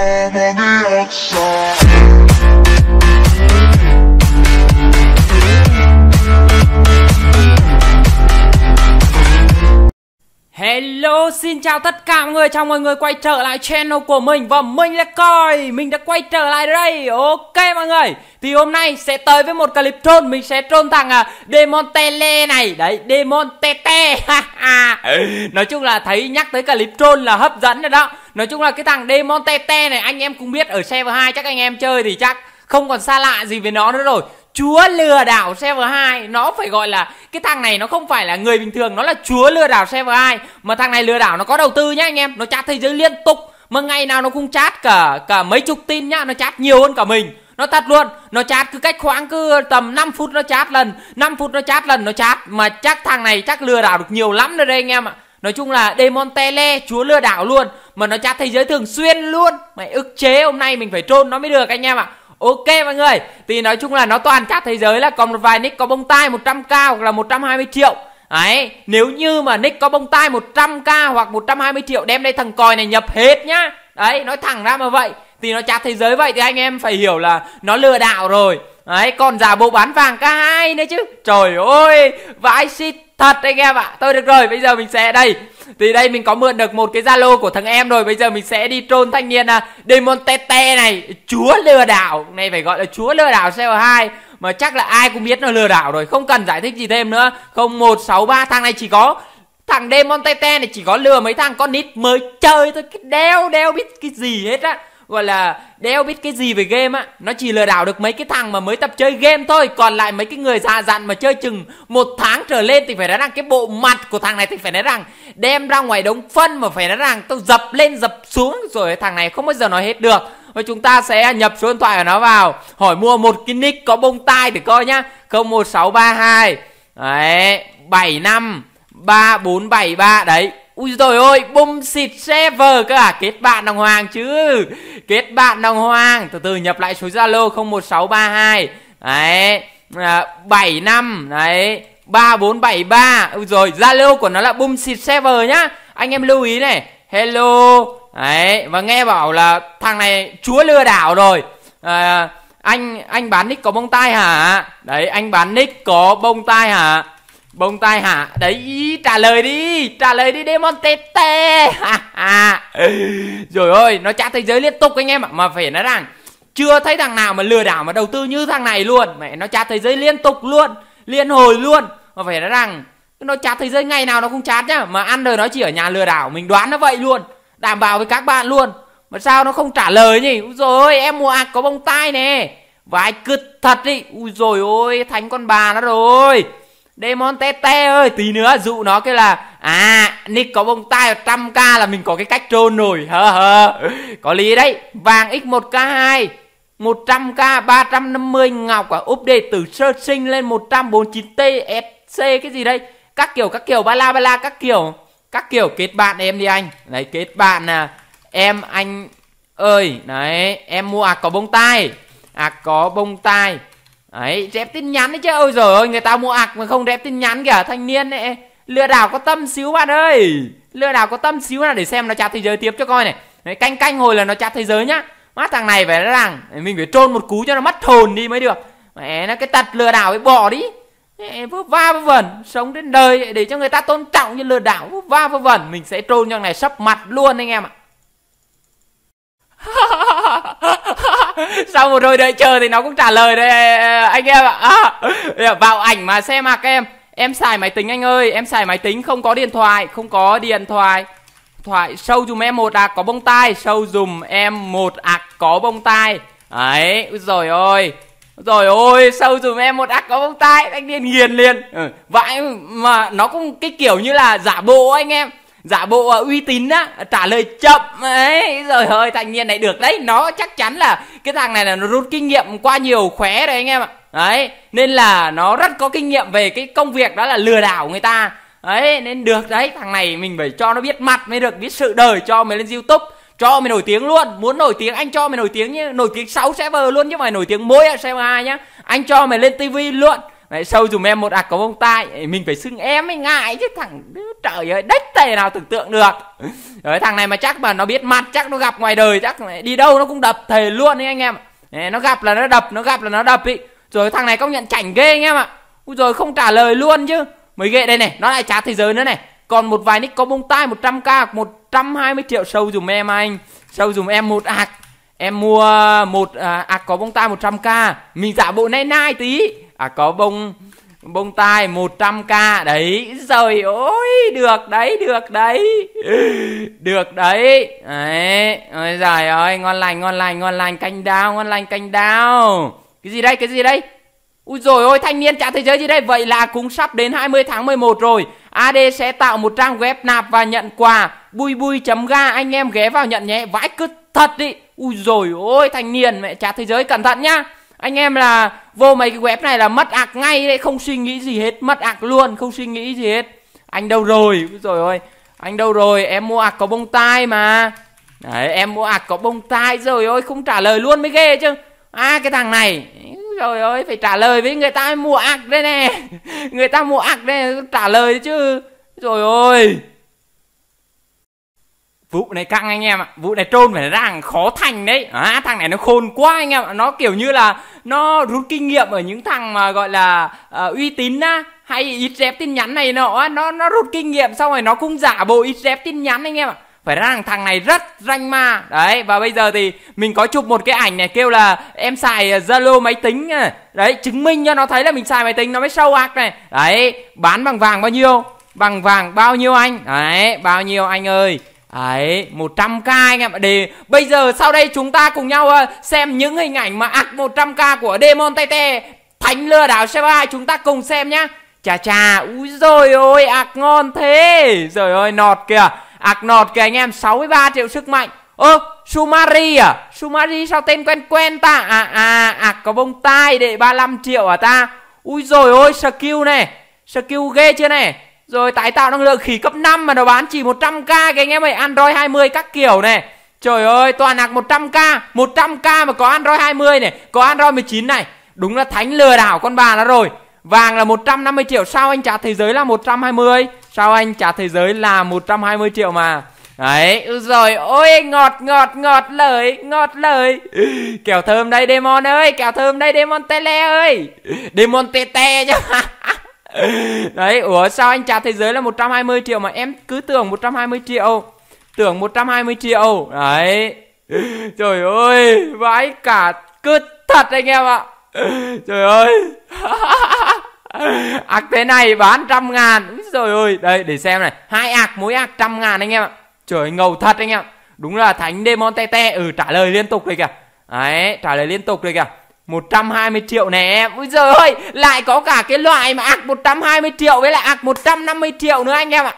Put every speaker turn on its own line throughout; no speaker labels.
Hello, xin chào tất cả mọi người, chào mọi người quay trở lại channel của mình Và mình là Coi, mình đã quay trở lại đây Ok mọi người, thì hôm nay sẽ tới với một clip trôn Mình sẽ trôn thằng à, Demon Tele này Đấy, Demon Tete Nói chung là thấy nhắc tới clip trôn là hấp dẫn rồi đó nói chung là cái thằng Demon Tete này anh em cũng biết ở server 2 chắc anh em chơi thì chắc không còn xa lạ gì với nó nữa rồi chúa lừa đảo server 2 nó phải gọi là cái thằng này nó không phải là người bình thường nó là chúa lừa đảo server 2 mà thằng này lừa đảo nó có đầu tư nhá anh em nó chat thế giới liên tục mà ngày nào nó cũng chat cả cả mấy chục tin nhá nó chat nhiều hơn cả mình nó thật luôn nó chat cứ cách khoảng cứ tầm 5 phút nó chat lần 5 phút nó chat lần nó chat mà chắc thằng này chắc lừa đảo được nhiều lắm rồi đây anh em ạ nói chung là demon tele chúa lừa đảo luôn mà nó chat thế giới thường xuyên luôn mày ức chế hôm nay mình phải trôn nó mới được anh em ạ Ok mọi người Thì nói chung là nó toàn chat thế giới là còn một vài nick có bông tai 100k hoặc là 120 triệu ấy nếu như mà nick có bông tai 100k hoặc 120 triệu đem đây thằng còi này nhập hết nhá Đấy, nói thẳng ra mà vậy Thì nó chat thế giới vậy thì anh em phải hiểu là nó lừa đảo rồi ấy còn giả bộ bán vàng K2 nữa chứ Trời ơi, vãi shit thật anh em ạ à. Thôi được rồi, bây giờ mình sẽ đây thì đây mình có mượn được một cái zalo của thằng em rồi bây giờ mình sẽ đi trôn thanh niên à, demon tete này chúa lừa đảo này phải gọi là chúa lừa đảo co 2 mà chắc là ai cũng biết nó lừa đảo rồi không cần giải thích gì thêm nữa không một sáu ba thằng này chỉ có thằng demon tete này chỉ có lừa mấy thằng con nít mới chơi thôi cái đeo đeo biết cái gì hết á gọi là đeo biết cái gì về game á nó chỉ lừa đảo được mấy cái thằng mà mới tập chơi game thôi còn lại mấy cái người già dặn mà chơi chừng một tháng trở lên thì phải nói rằng cái bộ mặt của thằng này thì phải nói rằng đem ra ngoài đống phân mà phải nói rằng tao dập lên dập xuống rồi thằng này không bao giờ nói hết được và chúng ta sẽ nhập số điện thoại của nó vào hỏi mua một cái nick có bông tai để coi nhá không một sáu ba hai, đấy bảy năm ba bốn bảy ba đấy Ui rồi ôi, bum xịt server cơ à, kết bạn đồng hoàng chứ. Kết bạn đồng hoàng, từ từ nhập lại số Zalo 01632. Đấy, à, 75 đấy, 3473. Ui rồi, Zalo của nó là bum xịt server nhá. Anh em lưu ý này, hello. Đấy, và nghe bảo là thằng này chúa lừa đảo rồi. À, anh anh bán nick có bông tai hả? Đấy, anh bán nick có bông tai hả? Bông tai hả? Đấy, trả lời đi, trả lời đi Demon TT. Rồi ơi, nó trả thế giới liên tục anh em ạ, mà phải nói rằng chưa thấy thằng nào mà lừa đảo mà đầu tư như thằng này luôn. Mẹ nó trả thế giới liên tục luôn, liên hồi luôn. Mà phải nói rằng nó chát thế giới ngày nào nó không chát nhá, mà ăn rồi nó chỉ ở nhà lừa đảo, mình đoán nó vậy luôn. Đảm bảo với các bạn luôn. Mà sao nó không trả lời nhỉ? Úi dồi ôi, em mua ạc có bông tai nè. Vãi cứt thật đi. Úi dồi ôi, thánh con bà nó rồi. Demon Tete ơi tí nữa dụ nó cái là À Nick có bông tai 100k là mình có cái cách trôn nổi hơ hơ Có lý đấy Vàng X1K2 100k 350 ngọc à update từ sơ sinh lên 149t SC e cái gì đây các kiểu các kiểu ba la ba la các kiểu các kiểu kết bạn em đi anh đấy kết bạn à em anh ơi đấy em mua à có bông tai à có bông tai ấy rep tin nhắn đấy chứ ôi rồi ơi người ta mua ạc mà không rep tin nhắn kìa thanh niên ấy lừa đảo có tâm xíu bạn ơi lừa đảo có tâm xíu là để xem nó chat thế giới tiếp cho coi này đấy, canh canh hồi là nó chat thế giới nhá má thằng này phải rằng mình phải trôn một cú cho nó mất hồn đi mới được mẹ nó cái tật lừa đảo ấy bỏ đi vô va vô vẩn sống trên đời để cho người ta tôn trọng như lừa đảo vô va vô vẩn mình sẽ trôn cho này sấp mặt luôn anh em ạ sau một hồi đợi chờ thì nó cũng trả lời đây anh em ạ à, dạ, vào ảnh mà xem à các em em xài máy tính anh ơi em xài máy tính không có điện thoại không có điện thoại thoại sâu dùm em một ạc à, có bông tai sâu dùm em một ạc à, có bông tai ấy rồi ôi rồi ôi sâu dùm em một ạc có bông tai anh điên nghiền liền ừ. vậy mà nó cũng cái kiểu như là giả bộ anh em giả bộ à, uy tín á trả lời chậm ấy rồi ơi thanh niên này được đấy nó chắc chắn là cái thằng này là nó rút kinh nghiệm qua nhiều khóe đấy anh em ạ đấy nên là nó rất có kinh nghiệm về cái công việc đó là lừa đảo người ta đấy nên được đấy thằng này mình phải cho nó biết mặt mới được biết sự đời cho mới lên youtube cho mày nổi tiếng luôn muốn nổi tiếng anh cho mày nổi tiếng như nổi tiếng 6 server luôn chứ mày nổi tiếng mỗi server hai nhá anh cho mày lên tivi luôn Đấy, sâu dùm em một ạc có bông tai mình phải xưng em ấy ngại chứ thằng trời ơi đất tề nào tưởng tượng được Đấy, thằng này mà chắc mà nó biết mặt chắc nó gặp ngoài đời chắc đi đâu nó cũng đập thề luôn ấy anh em Đấy, nó gặp là nó đập nó gặp là nó đập ý rồi thằng này công nhận chảnh ghê anh em ạ Úi rồi không trả lời luôn chứ mới ghê đây này nó lại trả thế giới nữa này còn một vài nick có bông tai 100k 120 triệu sâu dùm em anh sâu dùm em một ạc em mua một à, ạc có bông tai 100k mình giả bộ nay nai tí à có bông bông tai 100k đấy rồi ôi được đấy được đấy được đấy đấy ôi giời ơi ngon lành ngon lành ngon lành canh đao ngon lành canh đao cái gì đây cái gì đây Úi rồi ôi thanh niên trả thế giới gì đây Vậy là cũng sắp đến 20 tháng 11 rồi AD sẽ tạo một trang web nạp và nhận quà Bui bui.ga chấm anh em ghé vào nhận nhé Vãi cứ thật đi Úi rồi ôi thanh niên mẹ trả thế giới cẩn thận nhá anh em là vô mấy cái web này là mất ạc ngay đấy không suy nghĩ gì hết mất ạc luôn không suy nghĩ gì hết anh đâu rồi rồi ơi anh đâu rồi em mua ạc có bông tai mà đấy em mua ạc có bông tai rồi ôi không trả lời luôn mới ghê chứ à cái thằng này rồi ơi phải trả lời với người ta mua ạc đây nè người ta mua ạc đây trả lời chứ rồi ôi vụ này căng anh em ạ vụ này trôn phải ra hàng khó thành đấy à, thằng này nó khôn quá anh em ạ nó kiểu như là nó rút kinh nghiệm ở những thằng mà gọi là uh, uy tín á hay ít dép tin nhắn này nọ nó nó rút kinh nghiệm xong rồi nó cũng giả bộ ít dép tin nhắn anh em ạ phải ra rằng thằng này rất ranh ma đấy và bây giờ thì mình có chụp một cái ảnh này kêu là em xài zalo máy tính đấy chứng minh cho nó thấy là mình xài máy tính nó mới sâu ác này đấy bán bằng vàng bao nhiêu bằng vàng bao nhiêu anh đấy bao nhiêu anh ơi Đấy, 100k anh em ạ. Để bây giờ sau đây chúng ta cùng nhau ờ, xem những hình ảnh mà ạc 100k của Demon Tete Thánh lừa đảo C3 chúng ta cùng xem nhá. Chà chà, úi rồi ôi ạc ngon thế. Rồi ơi nọt kìa. Ạc nọt kìa anh em 63 triệu sức mạnh. Ơ, Sumari à? Sumari sao tên quen quen ta? À à, ạc có bông tai để 35 triệu à ta? Úi rồi ôi skill này. Skill ghê chưa này? rồi tái tạo năng lượng khí cấp 5 mà nó bán chỉ 100k cái anh em ơi Android 20 các kiểu này Trời ơi toàn hạc 100k 100k mà có Android 20 này Có Android 19 này Đúng là thánh lừa đảo con bà nó rồi Vàng là 150 triệu Sao anh trả thế giới là 120 Sao anh trả thế giới là 120 triệu mà Đấy rồi Ôi ngọt ngọt ngọt lời Ngọt lời Kẹo thơm đây Demon ơi Kẹo thơm đây Demon Tele ơi Demon Tete nhá Đấy, ủa sao anh trả thế giới là 120 triệu mà em cứ tưởng 120 triệu Tưởng 120 triệu Đấy Trời ơi, vãi cả cứt thật anh em ạ Trời ơi Ác thế này bán trăm ngàn Trời ơi, đây để xem này Hai ạc, mỗi ạc trăm ngàn anh em ạ Trời ngầu thật anh em Đúng là Thánh Demon Tete Ừ, trả lời liên tục đây kìa Đấy, trả lời liên tục đây kìa 120 triệu nè em Úi giời ơi Lại có cả cái loại mà ạc 120 triệu Với lại ạc 150 triệu nữa anh em ạ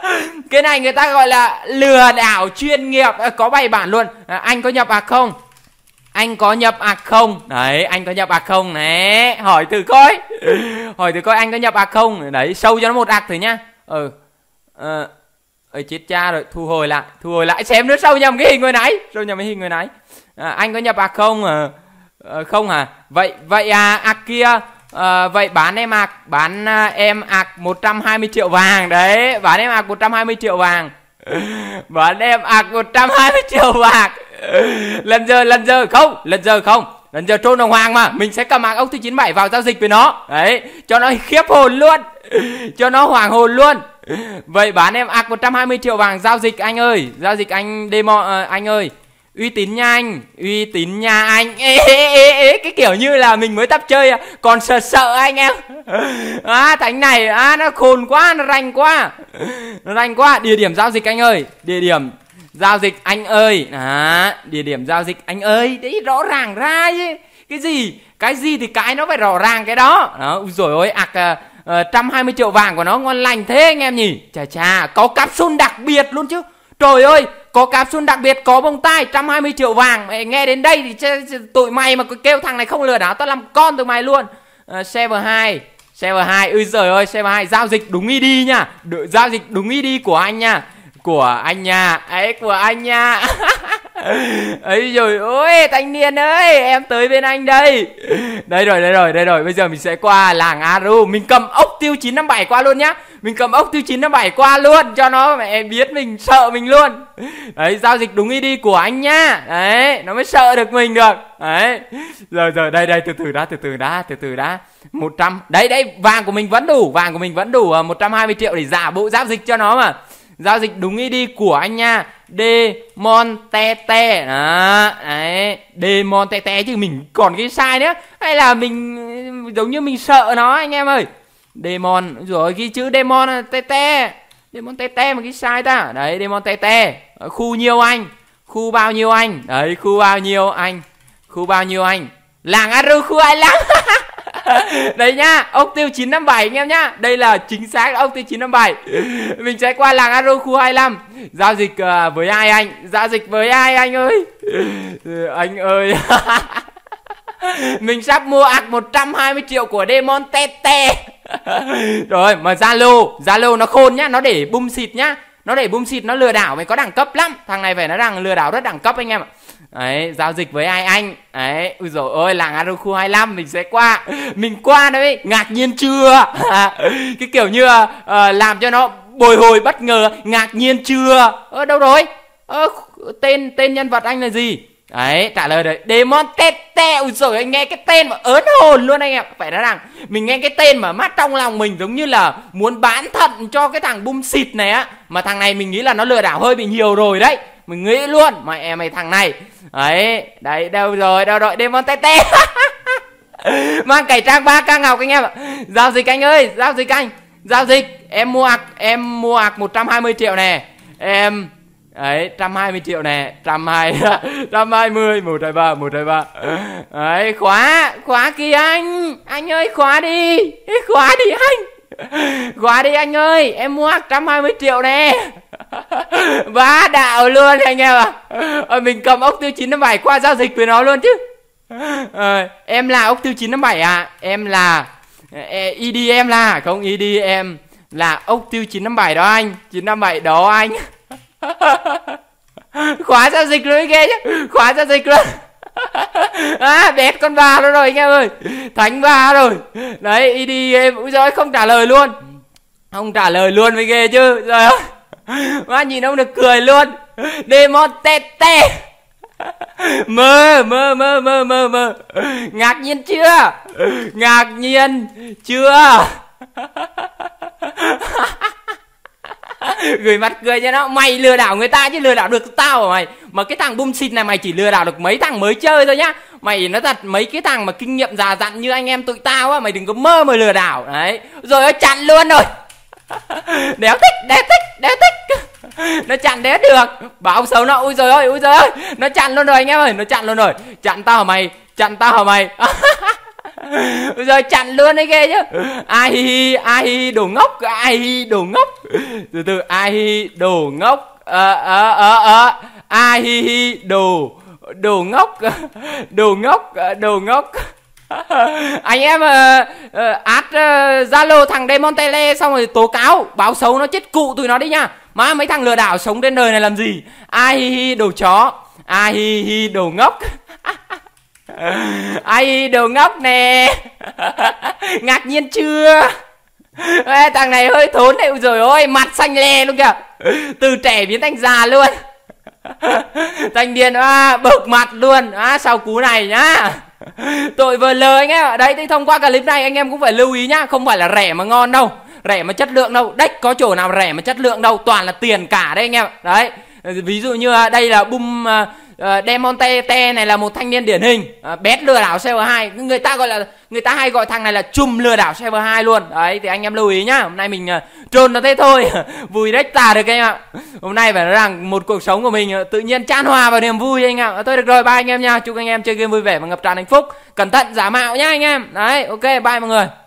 Cái này người ta gọi là Lừa đảo chuyên nghiệp à, Có bài bản luôn à, Anh có nhập ạc không anh có nhập ạc không đấy anh có nhập ạc không nè hỏi thử coi hỏi thử coi anh có nhập ạc không đấy sâu cho nó một ạc thử nhá ừ ờ à, chết cha rồi thu hồi lại thu hồi lại xem nữa sâu nhầm cái hình người nãy sâu nhầm cái hình người nãy à, anh có nhập ạc không à, Ờ, không à vậy vậy à ạc à kia à, vậy bán em ạc à, bán à, em ạc à 120 triệu vàng đấy bán em ạc à 120 triệu vàng bán em ạc à 120 triệu vàng lần giờ lần giờ không lần giờ không lần giờ trôn đồng hoàng mà mình sẽ cầm ạc ốc thứ 97 vào giao dịch với nó đấy cho nó khiếp hồn luôn cho nó hoàng hồn luôn vậy bán em ạc 120 triệu vàng giao dịch anh ơi giao dịch anh demo anh ơi uy tín nha anh uy tín nha anh ê, ê, ê, ê, cái kiểu như là mình mới tập chơi à? còn sợ sợ anh em à, thánh này à, nó khôn quá nó ranh quá nó ranh quá địa điểm giao dịch anh ơi địa điểm giao dịch anh ơi à, địa điểm giao dịch anh ơi đấy rõ ràng ra chứ cái gì cái gì thì cái nó phải rõ ràng cái đó đó rồi ôi ạc à, hai mươi triệu vàng của nó ngon lành thế anh em nhỉ chà chà có capsule đặc biệt luôn chứ trời ơi có capsule đặc biệt có bông tai 120 triệu vàng mày nghe đến đây thì tụi mày mà kêu thằng này không lừa đảo tao làm con tụi mày luôn uh, ờ, server 2 server 2 ui giời ơi server 2 giao dịch đúng ID nha Đ- giao dịch đúng ID của anh nha của anh nha ấy của anh nha ấy rồi ôi thanh niên ơi em tới bên anh đây đây rồi đây rồi đây rồi bây giờ mình sẽ qua làng aru mình cầm ốc tiêu 957 qua luôn nhá mình cầm ốc tiêu chín nó bảy qua luôn cho nó mẹ biết mình sợ mình luôn đấy giao dịch đúng đi của anh nhá đấy nó mới sợ được mình được đấy giờ giờ đây đây từ từ đã từ từ đã từ từ đã 100 đấy đấy vàng của mình vẫn đủ vàng của mình vẫn đủ 120 à, triệu để giả bộ giao dịch cho nó mà giao dịch đúng đi của anh nha Demontete đó đấy Demontete chứ mình còn cái sai nữa hay là mình giống như mình sợ nó anh em ơi Demon rồi ghi chữ Demon là te Demon te te mà ghi sai ta Đấy Demon te te ờ, Khu nhiêu anh Khu bao nhiêu anh Đấy khu bao nhiêu anh Khu bao nhiêu anh Làng Aru khu ai lắm Đấy nhá Ốc tiêu 957 anh em nhá Đây là chính xác ốc tiêu 957 Mình sẽ qua làng Aru khu 25 Giao dịch à, với ai anh Giao dịch với ai anh ơi ừ, Anh ơi mình sắp mua ạc 120 triệu của Demon Tete rồi mà Zalo Zalo nó khôn nhá nó để bung xịt nhá nó để bung xịt nó lừa đảo mày có đẳng cấp lắm thằng này phải nó rằng lừa đảo rất đẳng cấp anh em ạ đấy giao dịch với ai anh đấy ui dồi ôi làng Aroku 25 mình sẽ qua mình qua đấy ngạc nhiên chưa cái kiểu như uh, làm cho nó bồi hồi bất ngờ ngạc nhiên chưa ơ đâu rồi ơ tên tên nhân vật anh là gì Đấy, trả lời đấy. Demon Tete, ui giời anh nghe cái tên mà ớn hồn luôn anh em. Phải nói rằng mình nghe cái tên mà mắt trong lòng mình giống như là muốn bán thận cho cái thằng bum xịt này á. Mà thằng này mình nghĩ là nó lừa đảo hơi bị nhiều rồi đấy. Mình nghĩ luôn, mà em mày thằng này. Đấy, đấy đâu rồi, đâu rồi Demon Tete. Mang cải trang 3k ngọc anh em ạ. Giao dịch anh ơi, giao dịch anh. Giao dịch, em mua ạc, em mua ạc 120 triệu nè. Em đấy trăm hai mươi triệu nè trăm hai trăm hai mươi một hai ba một hai ba đấy khóa khóa kìa anh anh ơi khóa đi khóa đi anh khóa đi anh ơi em mua trăm hai mươi triệu nè bá đạo luôn anh em ạ à. mình cầm ốc tiêu chín năm bảy qua giao dịch với nó luôn chứ à, em là ốc tiêu chín năm bảy à em là id e, e em là không id e em là ốc tiêu chín năm bảy đó anh chín năm bảy đó anh khóa giao dịch luôn ghê chứ khóa giao dịch luôn. à đét con bà nó rồi anh em ơi thánh bà rồi đấy đi đi em cũng giời không trả lời luôn không trả lời luôn mới ghê chứ rồi má nhìn ông được cười luôn demon mơ mơ mơ mơ mơ mơ ngạc nhiên chưa ngạc nhiên chưa gửi mặt cười cho nó mày lừa đảo người ta chứ lừa đảo được tao mày mà cái thằng bum xịt này mày chỉ lừa đảo được mấy thằng mới chơi thôi nhá mày nó thật mấy cái thằng mà kinh nghiệm già dặn như anh em tụi tao á mày đừng có mơ mà lừa đảo đấy rồi nó chặn luôn rồi đéo thích đéo thích đéo thích nó chặn đéo được bảo ông xấu nó ui rồi ơi ui rồi ơi nó chặn luôn rồi anh em ơi nó chặn luôn rồi chặn tao hả mày chặn tao hả mày rồi chặn luôn đấy ghê chứ ai hi ai hi đồ ngốc ai hi đồ ngốc từ từ ai hi đồ ngốc ờ ờ ờ ờ ai hi hi đồ đồ ngốc đồ ngốc ờ, đồ ngốc anh em át ờ, uh, ờ, zalo uh, uh, thằng demontele xong rồi tố cáo báo xấu nó chết cụ tụi nó đi nha má mấy thằng lừa đảo sống trên đời này làm gì ai hi hi đồ chó ai hi hi đồ ngốc Ờ, ai đồ ngốc nè ngạc nhiên chưa Ê, thằng này hơi thốn đấy rồi ôi mặt xanh le luôn kìa từ trẻ biến thành già luôn thanh niên à, bực mặt luôn à, sau cú này nhá tội vờ lời anh em ạ đấy thì thông qua clip này anh em cũng phải lưu ý nhá không phải là rẻ mà ngon đâu rẻ mà chất lượng đâu đách có chỗ nào rẻ mà chất lượng đâu toàn là tiền cả đấy anh em đấy ví dụ như à, đây là bum uh, uh, ờ, Demonte T này là một thanh niên điển hình uh, bét lừa đảo server 2 người ta gọi là người ta hay gọi thằng này là chùm lừa đảo server 2 luôn đấy thì anh em lưu ý nhá hôm nay mình ờ, trôn nó thế thôi vui rách tà được anh ạ hôm nay phải nói rằng một cuộc sống của mình tự nhiên chan hòa vào niềm vui anh ạ thôi được rồi bye anh em nha chúc anh em chơi game vui vẻ và ngập tràn hạnh phúc cẩn thận giả mạo nhá anh em đấy ok bye mọi người